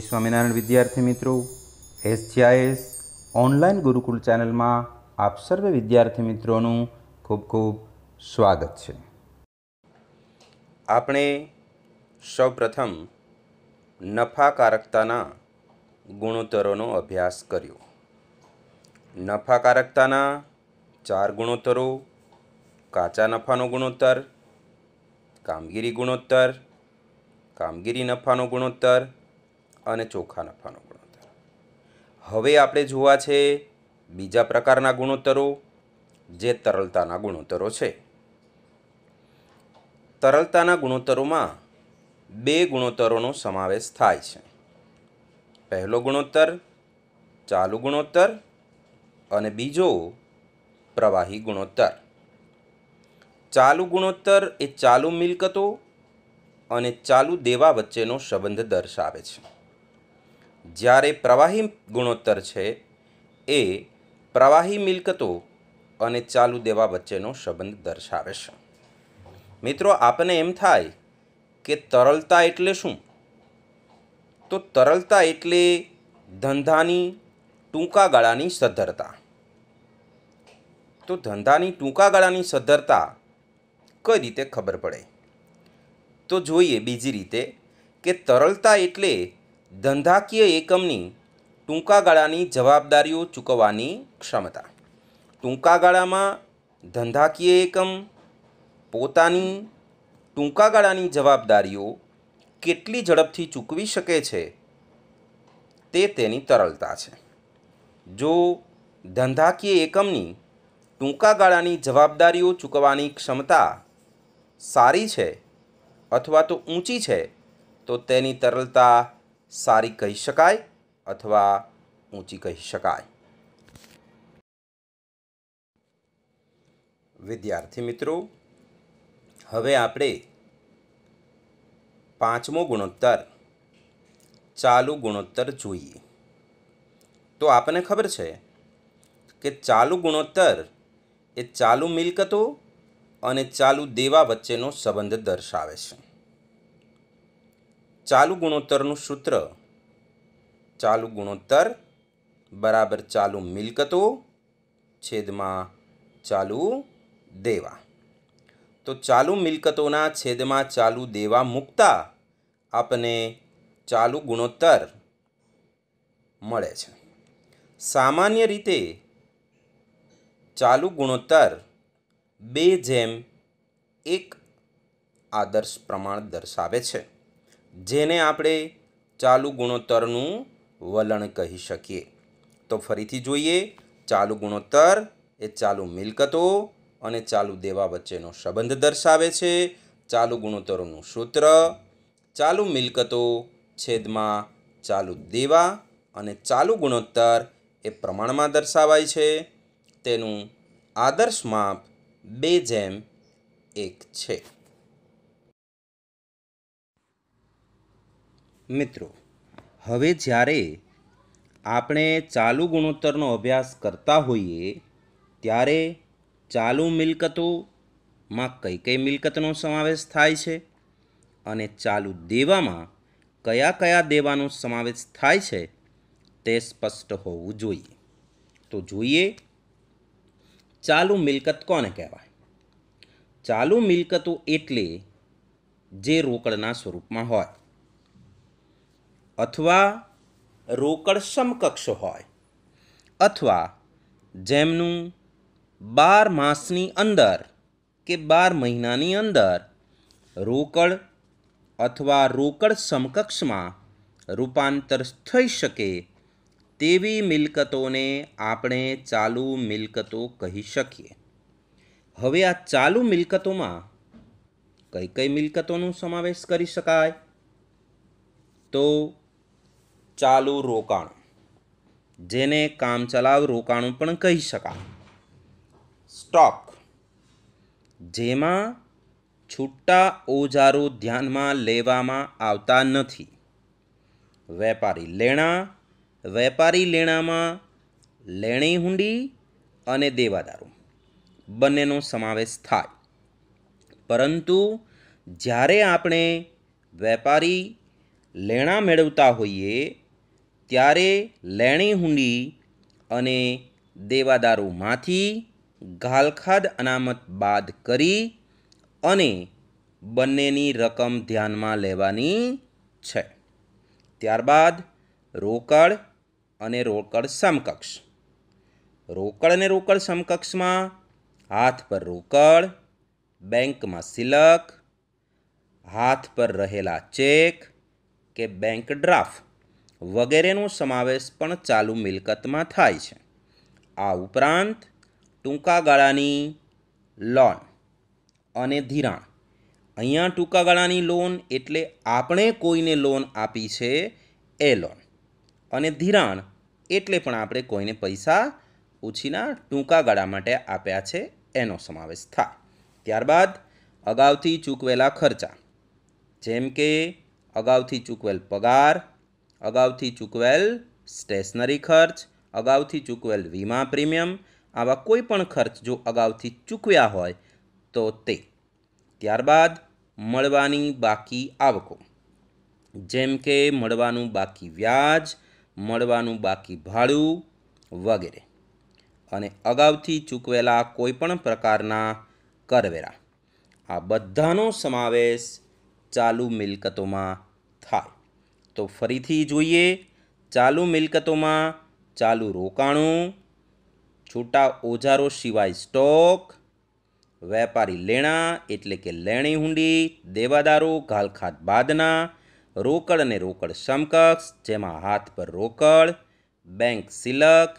જય સ્વામિનારાયણ વિદ્યાર્થી મિત્રો એસજીઆઈએસ ઓનલાઈન ગુરુકુળ ચેનલમાં આપ સર્વે વિદ્યાર્થી મિત્રોનું ખૂબ ખૂબ સ્વાગત છે આપણે સૌપ્રથમ નફાકારકતાના ગુણોત્તરોનો અભ્યાસ કર્યો નફાકારકતાના ચાર ગુણોત્તરો કાચા નફાનો ગુણોત્તર કામગીરી ગુણોત્તર કામગીરી નફાનો ગુણોત્તર અને ચોખ્ખા નફાનો ગુણોત્તર હવે આપણે જોવા છે બીજા પ્રકારના ગુણોત્તરો જે તરલતાના ગુણોત્તરો છે તરલતાના ગુણોત્તરોમાં બે ગુણોત્તરોનો સમાવેશ થાય છે પહેલો ગુણોત્તર ચાલુ ગુણોત્તર અને બીજો પ્રવાહી ગુણોત્તર ચાલુ ગુણોત્તર એ ચાલુ મિલકતો અને ચાલુ દેવા વચ્ચેનો સંબંધ દર્શાવે છે જ્યારે પ્રવાહી ગુણોત્તર છે એ પ્રવાહી મિલકતો અને ચાલુ દેવા વચ્ચેનો સંબંધ દર્શાવે છે મિત્રો આપને એમ થાય કે તરલતા એટલે શું તો તરલતા એટલે ધંધાની ટૂંકા ગાળાની સદ્ધરતા તો ધંધાની ટૂંકા ગાળાની સદ્ધરતા કઈ રીતે ખબર પડે તો જોઈએ બીજી રીતે કે તરલતા એટલે ધંધાકીય એકમની ટૂંકા ગાળાની જવાબદારીઓ ચૂકવવાની ક્ષમતા ટૂંકા ગાળામાં ધંધાકીય એકમ પોતાની ટૂંકા ગાળાની જવાબદારીઓ કેટલી ઝડપથી ચૂકવી શકે છે તે તેની તરલતા છે જો ધંધાકીય એકમની ટૂંકા ગાળાની જવાબદારીઓ ચૂકવવાની ક્ષમતા સારી છે અથવા તો ઊંચી છે તો તેની તરલતા સારી કહી શકાય અથવા ઊંચી કહી શકાય વિદ્યાર્થી મિત્રો હવે આપણે પાંચમો ગુણોત્તર ચાલુ ગુણોત્તર જોઈએ તો આપને ખબર છે કે ચાલુ ગુણોત્તર એ ચાલુ મિલકતો અને ચાલુ દેવા વચ્ચેનો સંબંધ દર્શાવે છે ચાલુ ગુણોત્તરનું સૂત્ર ચાલુ ગુણોત્તર બરાબર ચાલુ મિલકતો છેદમાં ચાલુ દેવા તો ચાલુ મિલકતોના છેદમાં ચાલુ દેવા મૂકતા આપને ચાલુ ગુણોત્તર મળે છે સામાન્ય રીતે ચાલુ ગુણોત્તર બે જેમ એક આદર્શ પ્રમાણ દર્શાવે છે જેને આપણે ચાલુ ગુણોત્તરનું વલણ કહી શકીએ તો ફરીથી જોઈએ ચાલુ ગુણોત્તર એ ચાલુ મિલકતો અને ચાલુ દેવા વચ્ચેનો સંબંધ દર્શાવે છે ચાલુ ગુણોત્તરોનું સૂત્ર ચાલુ મિલકતો છેદમાં ચાલુ દેવા અને ચાલુ ગુણોત્તર એ પ્રમાણમાં દર્શાવાય છે તેનું આદર્શ માપ બે જેમ એક છે મિત્રો હવે જ્યારે આપણે ચાલુ ગુણોત્તરનો અભ્યાસ કરતા હોઈએ ત્યારે ચાલુ મિલકતોમાં કઈ કઈ મિલકતનો સમાવેશ થાય છે અને ચાલુ દેવામાં કયા કયા દેવાનો સમાવેશ થાય છે તે સ્પષ્ટ હોવું જોઈએ તો જોઈએ ચાલુ મિલકત કોને કહેવાય ચાલુ મિલકતો એટલે જે રોકડના સ્વરૂપમાં હોય અથવા રોકડ સમકક્ષ હોય અથવા જેમનું બાર માસની અંદર કે બાર મહિનાની અંદર રોકડ અથવા રોકડ સમકક્ષમાં રૂપાંતર થઈ શકે તેવી મિલકતોને આપણે ચાલુ મિલકતો કહી શકીએ હવે આ ચાલુ મિલકતોમાં કઈ કઈ મિલકતોનો સમાવેશ કરી શકાય તો ચાલુ રોકાણ જેને કામચલાઉ રોકાણો પણ કહી શકાય સ્ટોક જેમાં છૂટા ઓજારો ધ્યાનમાં લેવામાં આવતા નથી વેપારી લેણા વેપારી લેણામાં લેણી હુંડી અને દેવાદારો બંનેનો સમાવેશ થાય પરંતુ જ્યારે આપણે વેપારી લેણા મેળવતા હોઈએ ત્યારે લેણી હુંડી અને દેવાદારુમાંથી ઘાલખાદ અનામત બાદ કરી અને બંનેની રકમ ધ્યાનમાં લેવાની છે ત્યારબાદ રોકડ અને રોકડ સમકક્ષ રોકડ અને રોકડ સમકક્ષમાં હાથ પર રોકડ બેંકમાં સિલક હાથ પર રહેલા ચેક કે બેંક ડ્રાફ્ટ વગેરેનો સમાવેશ પણ ચાલુ મિલકતમાં થાય છે આ ઉપરાંત ટૂંકા ગાળાની લોન અને ધિરાણ અહીંયા ટૂંકા ગાળાની લોન એટલે આપણે કોઈને લોન આપી છે એ લોન અને ધિરાણ એટલે પણ આપણે કોઈને પૈસા ઉછીના ટૂંકા ગાળા માટે આપ્યા છે એનો સમાવેશ થાય ત્યારબાદ અગાઉથી ચૂકવેલા ખર્ચા જેમ કે અગાઉથી ચૂકવેલ પગાર અગાઉથી ચૂકવેલ સ્ટેશનરી ખર્ચ અગાઉથી ચૂકવેલ વીમા પ્રીમિયમ આવા કોઈ પણ ખર્ચ જો અગાઉથી ચૂકવ્યા હોય તો તે ત્યારબાદ મળવાની બાકી આવકો જેમ કે મળવાનું બાકી વ્યાજ મળવાનું બાકી ભાડું વગેરે અને અગાઉથી ચૂકવેલા કોઈપણ પ્રકારના કરવેરા આ બધાનો સમાવેશ ચાલુ મિલકતોમાં થાય તો ફરીથી જોઈએ ચાલુ મિલકતોમાં ચાલુ રોકાણું છૂટા ઓજારો સિવાય સ્ટોક વેપારી લેણા એટલે કે લેણી હુંડી દેવાદારો ઘાલખાત બાદના રોકડ અને રોકડ સમકક્ષ જેમાં હાથ પર રોકડ બેંક સિલક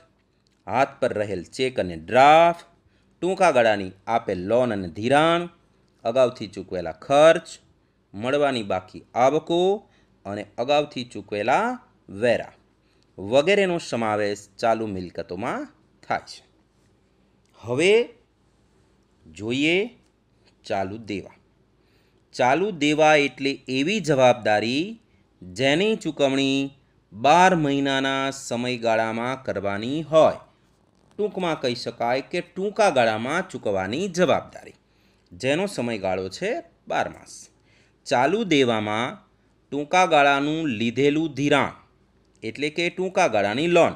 હાથ પર રહેલ ચેક અને ડ્રાફ્ટ ટૂંકા ગાળાની આપેલ લોન અને ધિરાણ અગાઉથી ચૂકવેલા ખર્ચ મળવાની બાકી આવકો અને અગાઉથી ચૂકવેલા વેરા વગેરેનો સમાવેશ ચાલુ મિલકતોમાં થાય છે હવે જોઈએ ચાલુ દેવા ચાલુ દેવા એટલે એવી જવાબદારી જેની ચૂકવણી બાર મહિનાના સમયગાળામાં કરવાની હોય ટૂંકમાં કહી શકાય કે ટૂંકા ગાળામાં ચૂકવવાની જવાબદારી જેનો સમયગાળો છે બાર માસ ચાલુ દેવામાં ટૂંકા ગાળાનું લીધેલું ધિરાણ એટલે કે ટૂંકા ગાળાની લોન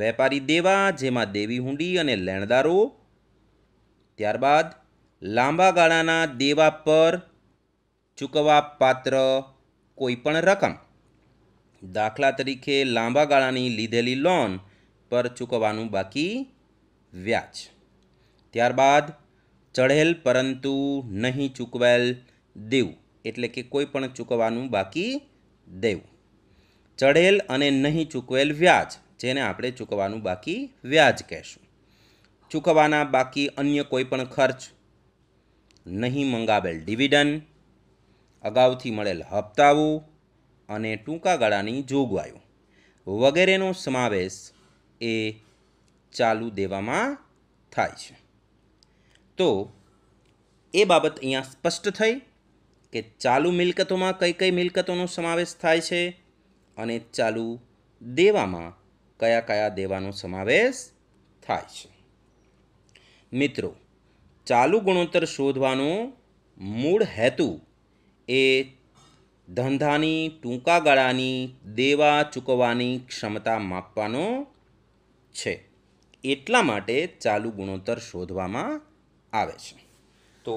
વેપારી દેવા જેમાં દેવી હુંડી અને લેણદારો ત્યારબાદ લાંબા ગાળાના દેવા પર ચૂકવવા પાત્ર કોઈપણ રકમ દાખલા તરીકે લાંબા ગાળાની લીધેલી લોન પર ચૂકવવાનું બાકી વ્યાજ ત્યારબાદ ચઢેલ પરંતુ નહીં ચૂકવેલ દેવું એટલે કે કોઈ પણ ચૂકવવાનું બાકી દેવું ચડેલ અને નહીં ચૂકવેલ વ્યાજ જેને આપણે ચૂકવવાનું બાકી વ્યાજ કહેશું ચૂકવવાના બાકી અન્ય કોઈ પણ ખર્ચ નહીં મંગાવેલ ડિવિડન્ડ અગાઉથી મળેલ હપ્તાઓ અને ટૂંકા ગાળાની જોગવાઈઓ વગેરેનો સમાવેશ એ ચાલુ દેવામાં થાય છે તો એ બાબત અહીંયા સ્પષ્ટ થઈ કે ચાલુ મિલકતોમાં કઈ કઈ મિલકતોનો સમાવેશ થાય છે અને ચાલુ દેવામાં કયા કયા દેવાનો સમાવેશ થાય છે મિત્રો ચાલુ ગુણોત્તર શોધવાનો મૂળ હેતુ એ ધંધાની ટૂંકા ગાળાની દેવા ચૂકવવાની ક્ષમતા માપવાનો છે એટલા માટે ચાલુ ગુણોત્તર શોધવામાં આવે છે તો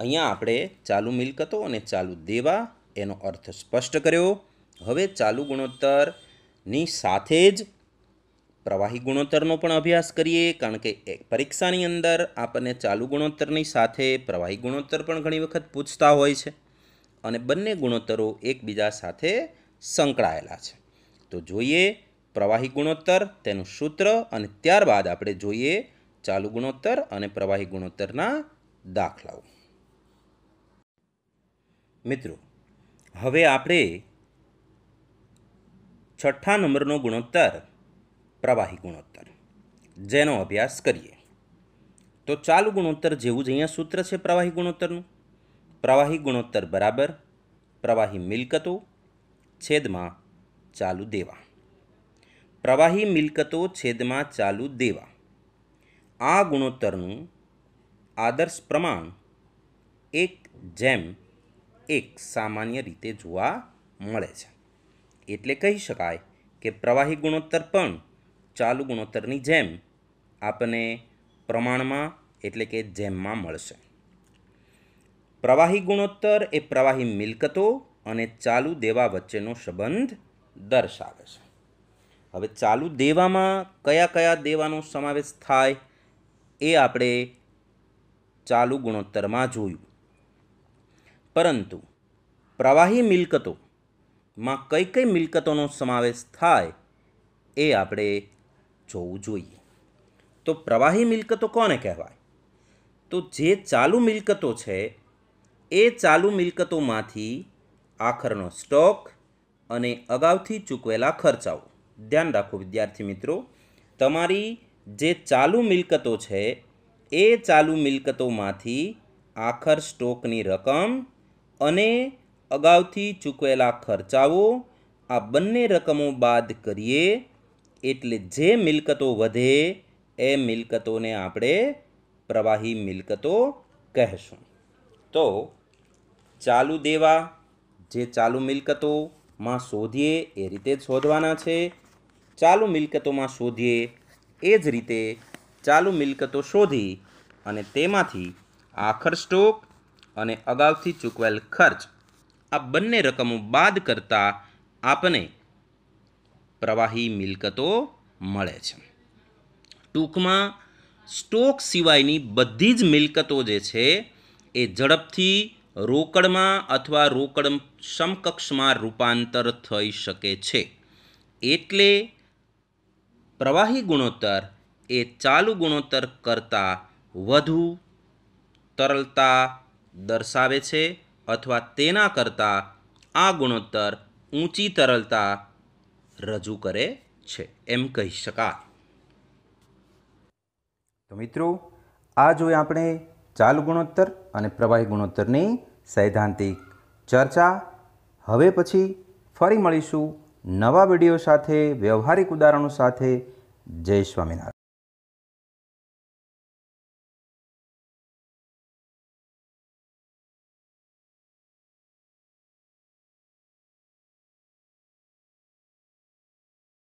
અહીંયા આપણે ચાલુ મિલકતો અને ચાલુ દેવા એનો અર્થ સ્પષ્ટ કર્યો હવે ચાલુ ગુણોત્તરની સાથે જ પ્રવાહી ગુણોત્તરનો પણ અભ્યાસ કરીએ કારણ કે પરીક્ષાની અંદર આપણને ચાલુ ગુણોત્તરની સાથે પ્રવાહી ગુણોત્તર પણ ઘણી વખત પૂછતા હોય છે અને બંને ગુણોત્તરો એકબીજા સાથે સંકળાયેલા છે તો જોઈએ પ્રવાહી ગુણોત્તર તેનું સૂત્ર અને ત્યારબાદ આપણે જોઈએ ચાલુ ગુણોત્તર અને પ્રવાહી ગુણોત્તરના દાખલાઓ મિત્રો હવે આપણે છઠ્ઠા નંબરનો ગુણોત્તર પ્રવાહી ગુણોત્તર જેનો અભ્યાસ કરીએ તો ચાલુ ગુણોત્તર જેવું જ અહીંયા સૂત્ર છે પ્રવાહી ગુણોત્તરનું પ્રવાહી ગુણોત્તર બરાબર પ્રવાહી મિલકતો છેદમાં ચાલુ દેવા પ્રવાહી મિલકતો છેદમાં ચાલુ દેવા આ ગુણોત્તરનું આદર્શ પ્રમાણ એક જેમ એક સામાન્ય રીતે જોવા મળે છે એટલે કહી શકાય કે પ્રવાહી ગુણોત્તર પણ ચાલુ ગુણોત્તરની જેમ આપને પ્રમાણમાં એટલે કે જેમમાં મળશે પ્રવાહી ગુણોત્તર એ પ્રવાહી મિલકતો અને ચાલુ દેવા વચ્ચેનો સંબંધ દર્શાવે છે હવે ચાલુ દેવામાં કયા કયા દેવાનો સમાવેશ થાય એ આપણે ચાલુ ગુણોત્તરમાં જોયું પરંતુ પ્રવાહી મિલકતોમાં કઈ કઈ મિલકતોનો સમાવેશ થાય એ આપણે જોવું જોઈએ તો પ્રવાહી મિલકતો કોને કહેવાય તો જે ચાલુ મિલકતો છે એ ચાલુ મિલકતોમાંથી આખરનો સ્ટોક અને અગાઉથી ચૂકવેલા ખર્ચાઓ ધ્યાન રાખો વિદ્યાર્થી મિત્રો તમારી જે ચાલુ મિલકતો છે એ ચાલુ મિલકતોમાંથી આખર સ્ટોકની રકમ અને અગાઉથી ચૂકવેલા ખર્ચાઓ આ બંને રકમો બાદ કરીએ એટલે જે મિલકતો વધે એ મિલકતોને આપણે પ્રવાહી મિલકતો કહેશું તો ચાલુ દેવા જે ચાલુ મિલકતોમાં શોધીએ એ રીતે શોધવાના છે ચાલુ મિલકતોમાં શોધીએ એ જ રીતે ચાલુ મિલકતો શોધી અને તેમાંથી આખર સ્ટોક અને અગાઉથી ચૂકવેલ ખર્ચ આ બંને રકમો બાદ કરતાં આપને પ્રવાહી મિલકતો મળે છે ટૂંકમાં સ્ટોક સિવાયની બધી જ મિલકતો જે છે એ ઝડપથી રોકડમાં અથવા રોકડ સમકક્ષમાં રૂપાંતર થઈ શકે છે એટલે પ્રવાહી ગુણોત્તર એ ચાલુ ગુણોત્તર કરતાં વધુ તરલતા દર્શાવે છે અથવા તેના કરતાં આ ગુણોત્તર ઊંચી તરલતા રજૂ કરે છે એમ કહી શકાય તો મિત્રો આ જોઈ આપણે ચાલુ ગુણોત્તર અને પ્રવાહી ગુણોત્તરની સૈદ્ધાંતિક ચર્ચા હવે પછી ફરી મળીશું નવા વિડીયો સાથે વ્યવહારિક ઉદાહરણો સાથે જય સ્વામિનારાયણ